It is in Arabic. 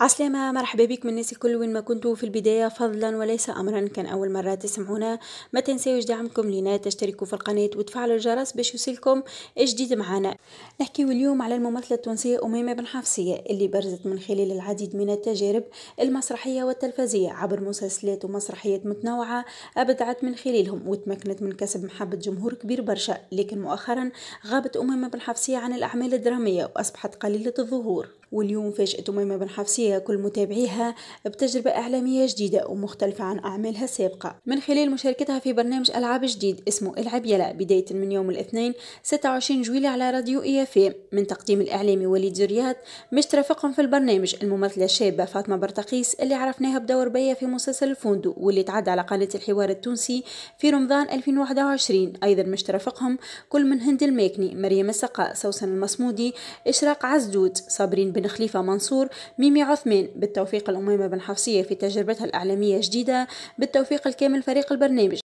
عسلامة مرحبا بكم الناس الكل وين ما كنتوا في البداية فضلا وليس أمرا كان أول مرة تسمعونا ما تنسيوش دعمكم لنا تشتركوا في القناة وتفعلوا الجرس باش يوصلكم جديد معنا نحكيو اليوم على الممثلة التونسية أميمة بن حفصية اللي برزت من خلال العديد من التجارب المسرحية والتلفزية عبر مسلسلات ومسرحيات متنوعة أبدعت من خلالهم وتمكنت من كسب محبة جمهور كبير برشا لكن مؤخرا غابت أميمة بن حفصية عن الأعمال الدرامية وأصبحت قليلة الظهور واليوم فاجأت أميمة بن حفصية كل متابعيها بتجربة إعلامية جديدة ومختلفة عن أعمالها السابقة من خلال مشاركتها في برنامج ألعاب جديد اسمه ألعب يلا بداية من يوم الاثنين 26 جويلي على راديو إيافي من تقديم الإعلامي وليد زريات مش ترافقهم في البرنامج الممثلة الشابة فاطمة برتقيس اللي عرفناها بدور بيا في مسلسل الفندق واللي تعدى على قناة الحوار التونسي في رمضان 2021 أيضا مش ترافقهم كل من هند الماكني مريم السقاء سوسن المصمودي إشراق عزدود صابرين بن خليفة منصور ميمي عثمان بالتوفيق الأميمة بن حفصية في تجربتها الإعلامية الجديدة بالتوفيق الكامل فريق البرنامج